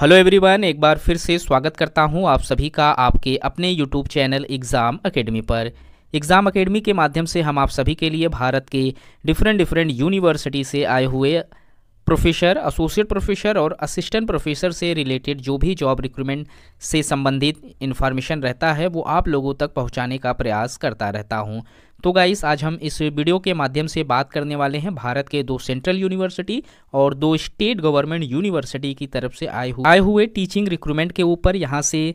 hello everyone एक बार फिर से स्वागत करता हूं आप सभी का आपके अपने यूट्यूब चैनल एग्ज़ाम अकेडमी पर एग्ज़ाम अकेडमी के माध्यम से हम आप सभी के लिए भारत के डिफरेंट डिफरेंट यूनिवर्सिटी से आए हुए प्रोफेसर एसोसिएट प्रोफेसर और असिस्टेंट प्रोफेसर से रिलेटेड जो भी जॉब रिक्रूटमेंट से संबंधित इन्फॉर्मेशन रहता है वो आप लोगों तक पहुँचाने का प्रयास करता रहता हूँ तो गाइस आज हम इस वीडियो के माध्यम से बात करने वाले हैं भारत के दो सेंट्रल यूनिवर्सिटी और दो स्टेट गवर्नमेंट यूनिवर्सिटी की तरफ से आए हुए आए हुए टीचिंग रिक्रूटमेंट के ऊपर यहाँ से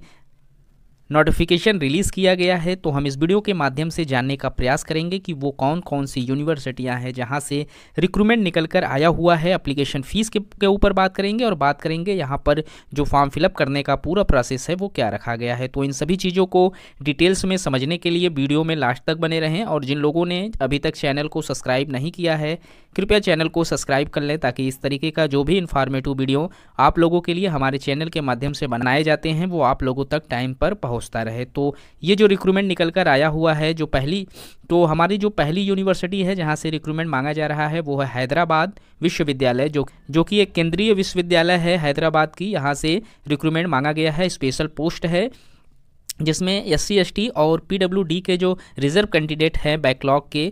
नोटिफिकेशन रिलीज़ किया गया है तो हम इस वीडियो के माध्यम से जानने का प्रयास करेंगे कि वो कौन कौन सी यूनिवर्सिटियाँ हैं जहाँ से रिक्रूटमेंट निकल कर आया हुआ है अप्लीकेशन फ़ीस के ऊपर बात करेंगे और बात करेंगे यहाँ पर जो फॉर्म फिलअप करने का पूरा प्रोसेस है वो क्या रखा गया है तो इन सभी चीज़ों को डिटेल्स में समझने के लिए वीडियो में लास्ट तक बने रहें और जिन लोगों ने अभी तक चैनल को सब्सक्राइब नहीं किया है कृपया चैनल को सब्सक्राइब कर लें ताकि इस तरीके का जो भी इन्फॉर्मेटिव वीडियो आप लोगों के लिए हमारे चैनल के माध्यम से बनाए जाते हैं वो आप लोगों तक टाइम पर पहुँच पहुंचता रहे तो ये जो रिक्रूटमेंट निकल कर आया हुआ है जो पहली तो हमारी जो पहली यूनिवर्सिटी है जहाँ से रिक्रूटमेंट मांगा जा रहा है वो है हैदराबाद विश्वविद्यालय जो जो कि एक केंद्रीय विश्वविद्यालय है हैदराबाद की यहाँ से रिक्रूटमेंट मांगा गया है स्पेशल पोस्ट है जिसमें एस सी और पी के जो रिजर्व कैंडिडेट हैं बैकलॉग के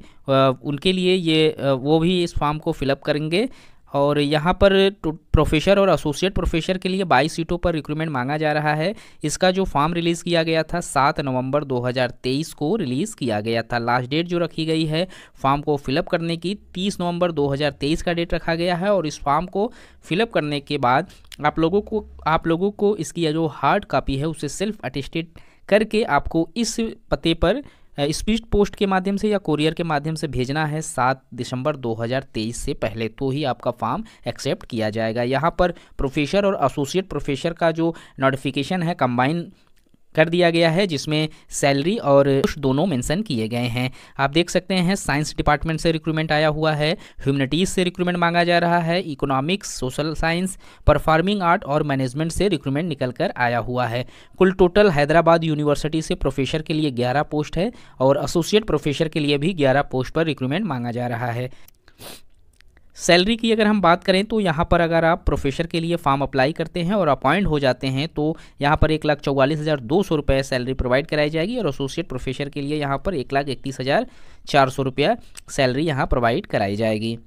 उनके लिए ये वो भी इस फॉर्म को फिलअप करेंगे और यहाँ पर प्रोफेसर और एसोसिएट प्रोफेसर के लिए 22 सीटों पर रिक्रूटमेंट मांगा जा रहा है इसका जो फॉर्म रिलीज़ किया गया था 7 नवंबर 2023 को रिलीज़ किया गया था लास्ट डेट जो रखी गई है फॉर्म को फिलअप करने की 30 नवंबर 2023 का डेट रखा गया है और इस फॉर्म को फिलअप करने के बाद आप लोगों को आप लोगों को इसकी जो हार्ड कापी है उसे सेल्फ अटेस्टेड करके आपको इस पते पर स्पीड पोस्ट के माध्यम से या कोरियर के माध्यम से भेजना है सात दिसंबर 2023 से पहले तो ही आपका फॉर्म एक्सेप्ट किया जाएगा यहाँ पर प्रोफेसर और एसोसिएट प्रोफेसर का जो नोटिफिकेशन है कंबाइन कर दिया गया है जिसमें सैलरी और दोनों मेंशन किए गए हैं आप देख सकते हैं साइंस डिपार्टमेंट से रिक्रूटमेंट आया हुआ है ह्यूमनिटीज़ से रिक्रूटमेंट मांगा जा रहा है economics social science performing art और मैनेजमेंट से रिक्रूटमेंट निकल कर आया हुआ है कुल टोटल हैदराबाद यूनिवर्सिटी से प्रोफेसर के लिए ग्यारह पोस्ट है और एसोसिएट प्रोफेसर के लिए भी ग्यारह पोस्ट पर रिक्रूटमेंट मांगा जा रहा है सैलरी की अगर हम बात करें तो यहाँ पर अगर आप प्रोफेसर के लिए फॉर्म अप्लाई करते हैं और अपॉइंट हो जाते हैं तो यहाँ पर एक लाख चौवालीस हज़ार दो सौ रुपये सैलरी प्रोवाइड कराई जाएगी और एसोसिएट प्रोफेसर के लिए यहाँ पर एक लाख इकतीस हज़ार चार सौ रुपया सैलरी यहाँ प्रोवाइड कराई जाएगी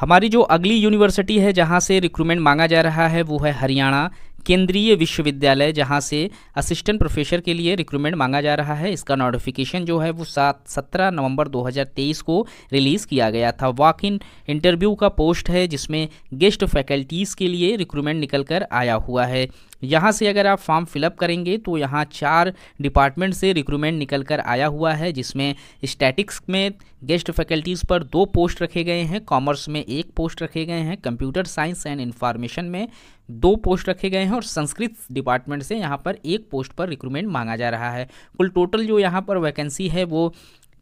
हमारी जो अगली यूनिवर्सिटी है जहाँ से रिक्रूटमेंट मांगा जा रहा है वो है हरियाणा केंद्रीय विश्वविद्यालय जहां से असिस्टेंट प्रोफेसर के लिए रिक्रूटमेंट मांगा जा रहा है इसका नोटिफिकेशन जो है वो सात सत्रह नवंबर 2023 को रिलीज़ किया गया था वॉक इन इंटरव्यू का पोस्ट है जिसमें गेस्ट फैकल्टीज़ के लिए रिक्रूटमेंट निकल कर आया हुआ है यहाँ से अगर आप फॉर्म फिलअप करेंगे तो यहाँ चार डिपार्टमेंट से रिक्रूटमेंट निकल कर आया हुआ है जिसमें स्टैटिक्स में गेस्ट फैकल्टीज़ पर दो पोस्ट रखे गए हैं कॉमर्स में एक पोस्ट रखे गए हैं कंप्यूटर साइंस एंड इन्फॉर्मेशन में दो पोस्ट रखे गए हैं और संस्कृत डिपार्टमेंट से यहाँ पर एक पोस्ट पर रिक्रूटमेंट मांगा जा रहा है कुल टोटल जो यहाँ पर वैकेंसी है वो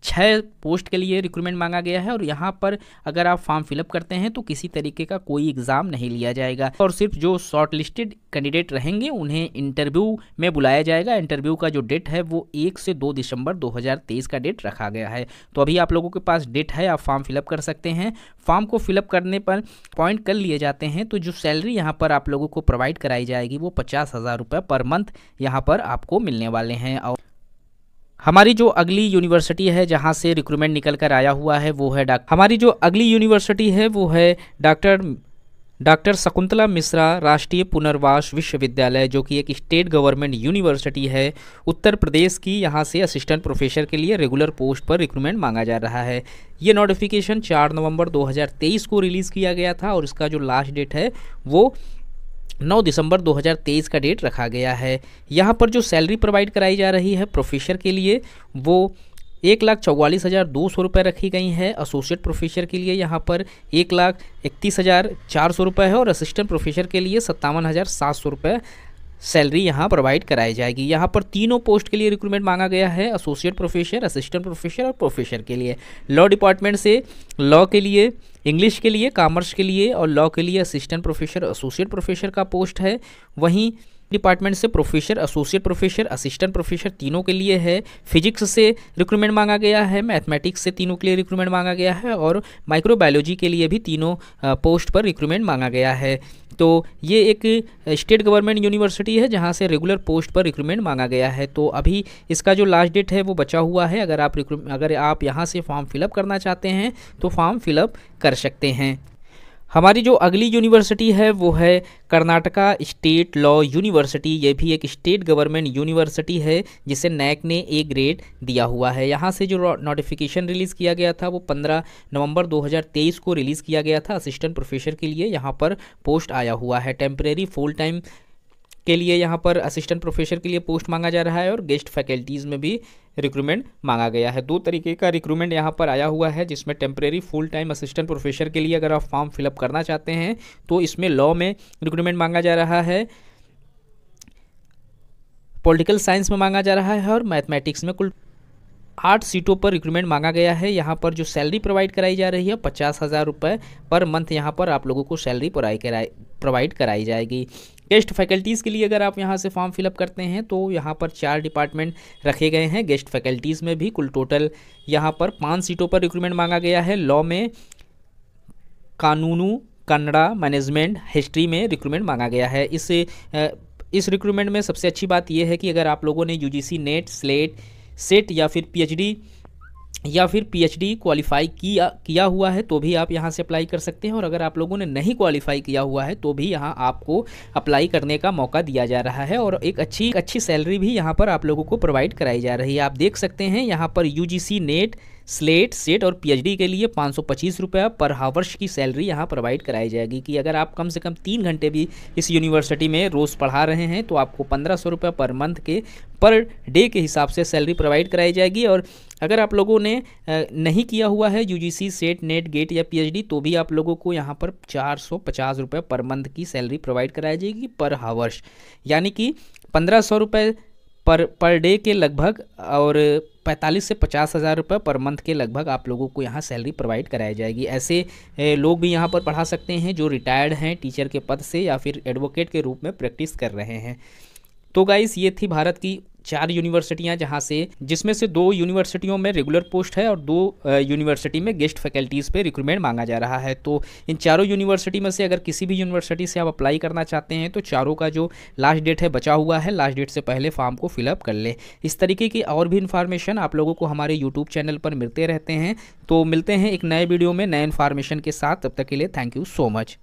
छः पोस्ट के लिए रिक्रूटमेंट मांगा गया है और यहाँ पर अगर आप फॉर्म फिलअप करते हैं तो किसी तरीके का कोई एग्ज़ाम नहीं लिया जाएगा और सिर्फ जो शॉर्ट लिस्टेड कैंडिडेट रहेंगे उन्हें इंटरव्यू में बुलाया जाएगा इंटरव्यू का जो डेट है वो एक से दो दिसंबर 2023 का डेट रखा गया है तो अभी आप लोगों के पास डेट है आप फॉर्म फिलअप कर सकते हैं फॉर्म को फिलअप करने पर पॉइंट कर लिए जाते हैं तो जो सैलरी यहाँ पर आप लोगों को प्रोवाइड कराई जाएगी वो पचास हज़ार रुपये पर मंथ यहाँ पर आपको मिलने वाले हैं और हमारी जो अगली यूनिवर्सिटी है जहाँ से रिक्रूटमेंट निकल कर आया हुआ है वो है डॉक्टर हमारी जो अगली यूनिवर्सिटी है वो है डॉक्टर डॉक्टर शकुंतला मिश्रा राष्ट्रीय पुनर्वास विश्वविद्यालय जो कि एक स्टेट गवर्नमेंट यूनिवर्सिटी है उत्तर प्रदेश की यहाँ से असिस्टेंट प्रोफेसर के लिए रेगुलर पोस्ट पर रिक्रूटमेंट मांगा जा रहा है ये नोटिफिकेशन 4 नवंबर 2023 को रिलीज़ किया गया था और इसका जो लास्ट डेट है वो 9 दिसंबर 2023 का डेट रखा गया है यहाँ पर जो सैलरी प्रोवाइड कराई जा रही है प्रोफेसर के लिए वो एक लाख चौवालीस हज़ार दो सौ रुपये रखी गई हैं एसोसिएट प्रोफेसर के लिए यहाँ पर एक लाख इकतीस हज़ार चार सौ रुपये है और असिस्टेंट प्रोफेसर के लिए सत्तावन हज़ार सात सौ रुपये सैलरी यहाँ प्रोवाइड कराई जाएगी यहाँ पर तीनों पोस्ट के लिए रिक्रूटमेंट मांगा गया है एसोसिएट प्रोफेसर असिस्टेंट प्रोफेसर और प्रोफेसर के लिए लॉ डिपार्टमेंट से लॉ के लिए इंग्लिश के लिए कॉमर्स के लिए और लॉ के लिए असिस्टेंट प्रोफेसर एसोसिएट प्रोफेसर का पोस्ट है वहीं डिपार्टमेंट से professor associate professor assistant professor तीनों के लिए है फिजिक्स से रिक्रूटमेंट मांगा गया है मैथमेटिक्स से तीनों के लिए रिक्रूटमेंट मांगा गया है और माइक्रोबायोलॉजी के लिए भी तीनों पोस्ट पर रिक्रूटमेंट मांगा गया है तो ये एक स्टेट गवर्नमेंट यूनिवर्सिटी है जहाँ से रेगुलर पोस्ट पर रिक्रूटमेंट मांगा गया है तो अभी इसका जो लास्ट डेट है वो बचा हुआ है अगर आप अगर आप यहाँ से फॉर्म फिलअप करना चाहते हैं तो फॉर्म फिलअप कर सकते हैं हमारी जो अगली यूनिवर्सिटी है वो है कर्नाटका स्टेट लॉ यूनिवर्सिटी ये भी एक स्टेट गवर्नमेंट यूनिवर्सिटी है जिसे नैक ने ए ग्रेड दिया हुआ है यहाँ से जो नोटिफिकेशन रिलीज़ किया गया था वो 15 नवंबर 2023 को रिलीज़ किया गया था असिस्टेंट प्रोफेसर के लिए यहाँ पर पोस्ट आया हुआ है टेम्परेरी फुल टाइम के लिए यहाँ पर असिस्टेंट प्रोफेसर के लिए पोस्ट मांगा जा रहा है और गेस्ट फैकल्टीज़ में भी रिक्रूटमेंट मांगा गया है दो तरीके का रिक्रूटमेंट यहाँ पर आया हुआ है जिसमें temporary full time assistant professor के लिए अगर आप फॉर्म फिलअप करना चाहते हैं तो इसमें लॉ में रिक्रूटमेंट मांगा जा रहा है पॉलिटिकल साइंस में मांगा जा रहा है और मैथमेटिक्स में कुल आठ सीटों पर रिक्रूटमेंट मांगा गया है यहाँ पर जो सैलरी प्रोवाइड कराई जा रही है पचास हज़ार रुपये पर मंथ यहाँ पर आप लोगों को सैलरी प्रोवाइड कराई प्रोवाइड कराई जाएगी गेस्ट फैकल्टीज़ के लिए अगर आप यहाँ से फॉर्म फिलअप करते हैं तो यहाँ पर चार डिपार्टमेंट रखे गए हैं गेस्ट फैकल्टीज़ में भी कुल टोटल यहाँ पर पाँच सीटों पर रिक्रूटमेंट मांगा गया है लॉ में कानूनू कन्नड़ा मैनेजमेंट हिस्ट्री में रिक्रूटमेंट मांगा गया है इस इस रिक्रूटमेंट में सबसे अच्छी बात यह है कि अगर आप लोगों ने यूजीसी नेट स्लेट सेट या फिर पीएचडी या फिर पीएचडी क्वालिफाई किया किया हुआ है तो भी आप यहाँ से अप्लाई कर सकते हैं और अगर आप लोगों ने नहीं क्वालिफाई किया हुआ है तो भी यहाँ आपको अप्लाई करने का मौका दिया जा रहा है और एक अच्छी अच्छी सैलरी भी यहाँ पर आप लोगों को प्रोवाइड कराई जा रही है आप देख सकते हैं यहाँ पर यू नेट स्लेट सेट और पीएचडी के लिए पाँच सौ पच्चीस रुपये पर हावर्ष की सैलरी यहाँ प्रोवाइड कराई जाएगी कि अगर आप कम से कम तीन घंटे भी इस यूनिवर्सिटी में रोज़ पढ़ा रहे हैं तो आपको पंद्रह सौ रुपये पर मंथ के पर डे के हिसाब से सैलरी प्रोवाइड कराई जाएगी और अगर आप लोगों ने नहीं किया हुआ है यूजीसी सेट नेट गेट या पीएचडी तो भी आप लोगों को यहाँ पर चार सौ पचास रुपये पर मंथ की सैलरी प्रोवाइड कराई जाएगी पर हावर्ष यानी कि पंद्रह सौ रुपये पर पर डे के लगभग और पैंतालीस से पचास हज़ार रुपये पर मंथ के लगभग आप लोगों को यहाँ सैलरी प्रोवाइड कराई जाएगी ऐसे लोग भी यहाँ पर पढ़ा सकते हैं जो रिटायर्ड हैं टीचर के पद से या फिर एडवोकेट के रूप में प्रैक्टिस कर रहे हैं तो गाइस ये थी भारत की चार यूनिवर्सिटियां जहां से जिसमें से दो यूनिवर्सिटियों में रेगुलर पोस्ट है और दो यूनिवर्सिटी में गेस्ट फैकल्टीज़ पे रिक्रूटमेंट मांगा जा रहा है तो इन चारों यूनिवर्सिटी में से अगर किसी भी यूनिवर्सिटी से आप अप्लाई करना चाहते हैं तो चारों का जो लास्ट डेट है बचा हुआ है लास्ट डेट से पहले फॉर्म को फिलअप कर लें इस तरीके की और भी इन्फॉर्मेशन आप लोगों को हमारे यूट्यूब चैनल पर मिलते रहते हैं तो मिलते हैं एक नए वीडियो में नए इन्फॉर्मेशन के साथ तब तक के लिए थैंक यू सो मच